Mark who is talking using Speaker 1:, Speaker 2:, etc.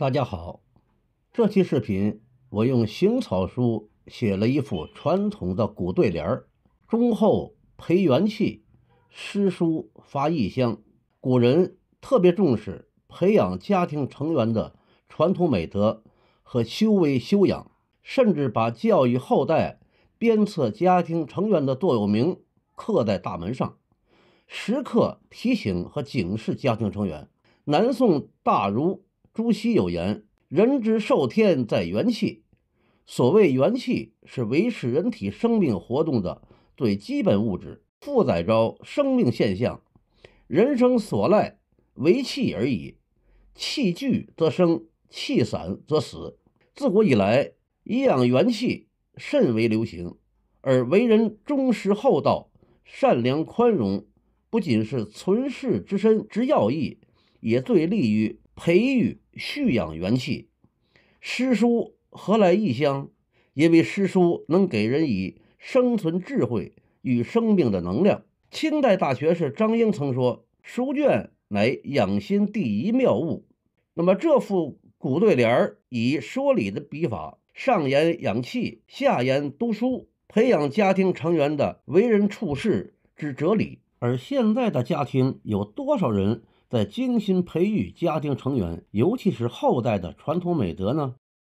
Speaker 1: 大家好，这期视频我用行草书写了一副传统的古对联儿：“忠厚培元气，诗书发异香。”古人特别重视培养家庭成员的传统美德和修为修养，甚至把教育后代、鞭策家庭成员的座右铭刻在大门上，时刻提醒和警示家庭成员。南宋大儒。朱熹有言：“人之受天在元气，所谓元气是维持人体生命活动的最基本物质，负载着生命现象。人生所赖为气而已，气聚则生，气散则死。自古以来，以养元气甚为流行，而为人忠实厚道、善良宽容，不仅是存世之身之要义，也最利于培育。”蓄养元气，诗书何来异乡？因为诗书能给人以生存智慧与生命的能量。清代大学士张英曾说：“书卷乃养心第一妙物。”那么这副古对联儿以说理的笔法，上言养气，下言读书，培养家庭成员的为人处事之哲理。而现在的家庭有多少人？在精心培育家庭成员，尤其是后代的传统美德呢？